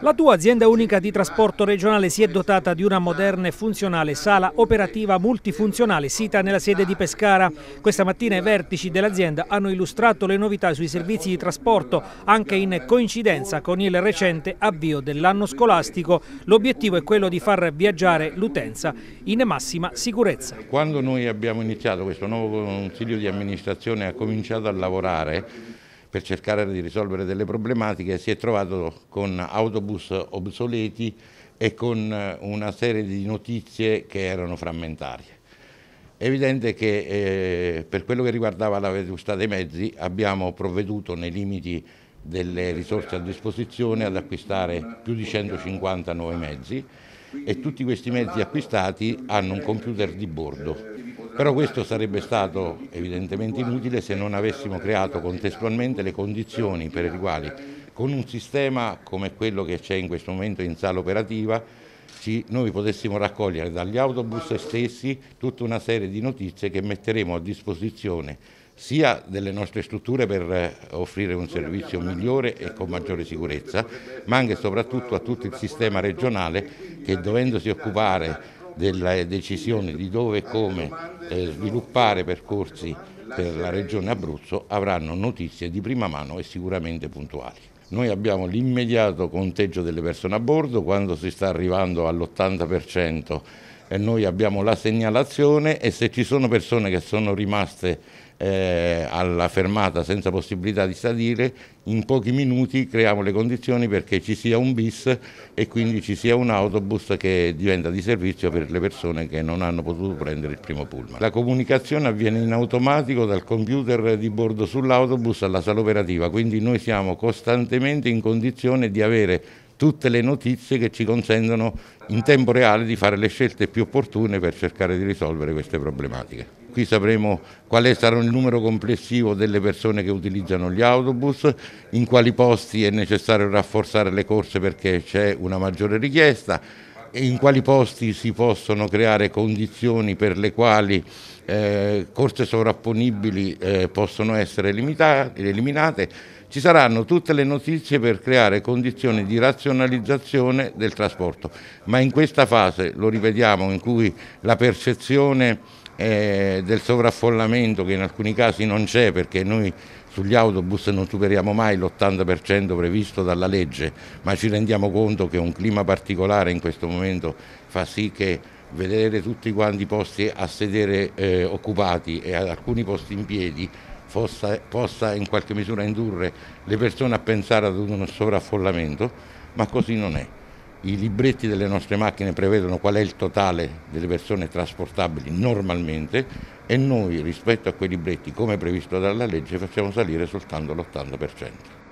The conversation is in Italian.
La tua azienda unica di trasporto regionale si è dotata di una moderna e funzionale sala operativa multifunzionale sita nella sede di Pescara. Questa mattina i vertici dell'azienda hanno illustrato le novità sui servizi di trasporto, anche in coincidenza con il recente avvio dell'anno scolastico. L'obiettivo è quello di far viaggiare l'utenza in massima sicurezza. Quando noi abbiamo iniziato questo nuovo consiglio di amministrazione ha cominciato a lavorare per cercare di risolvere delle problematiche si è trovato con autobus obsoleti e con eh, una serie di notizie che erano frammentarie. È evidente che eh, per quello che riguardava la vetustà dei mezzi abbiamo provveduto nei limiti delle risorse a disposizione ad acquistare più di 150 nuovi mezzi e tutti questi mezzi acquistati hanno un computer di bordo però questo sarebbe stato evidentemente inutile se non avessimo creato contestualmente le condizioni per le quali con un sistema come quello che c'è in questo momento in sala operativa noi potessimo raccogliere dagli autobus stessi tutta una serie di notizie che metteremo a disposizione sia delle nostre strutture per eh, offrire un servizio migliore e con maggiore sicurezza, ma anche e soprattutto a tutto il sistema regionale che dovendosi occupare delle decisioni di dove e come eh, sviluppare percorsi per la regione Abruzzo avranno notizie di prima mano e sicuramente puntuali. Noi abbiamo l'immediato conteggio delle persone a bordo, quando si sta arrivando all'80% e noi abbiamo la segnalazione e se ci sono persone che sono rimaste eh, alla fermata senza possibilità di salire, in pochi minuti creiamo le condizioni perché ci sia un bis e quindi ci sia un autobus che diventa di servizio per le persone che non hanno potuto prendere il primo pullman. La comunicazione avviene in automatico dal computer di bordo sull'autobus alla sala operativa, quindi noi siamo costantemente in condizione di avere tutte le notizie che ci consentono in tempo reale di fare le scelte più opportune per cercare di risolvere queste problematiche. Qui sapremo quale sarà il numero complessivo delle persone che utilizzano gli autobus, in quali posti è necessario rafforzare le corse perché c'è una maggiore richiesta, in quali posti si possono creare condizioni per le quali eh, corse sovrapponibili eh, possono essere eliminate, ci saranno tutte le notizie per creare condizioni di razionalizzazione del trasporto, ma in questa fase, lo ripetiamo, in cui la percezione eh, del sovraffollamento che in alcuni casi non c'è perché noi sugli autobus non superiamo mai l'80% previsto dalla legge, ma ci rendiamo conto che un clima particolare in questo momento fa sì che vedere tutti quanti i posti a sedere eh, occupati e alcuni posti in piedi fossa, possa in qualche misura indurre le persone a pensare ad un sovraffollamento, ma così non è. I libretti delle nostre macchine prevedono qual è il totale delle persone trasportabili normalmente e noi rispetto a quei libretti, come previsto dalla legge, facciamo salire soltanto l'80%.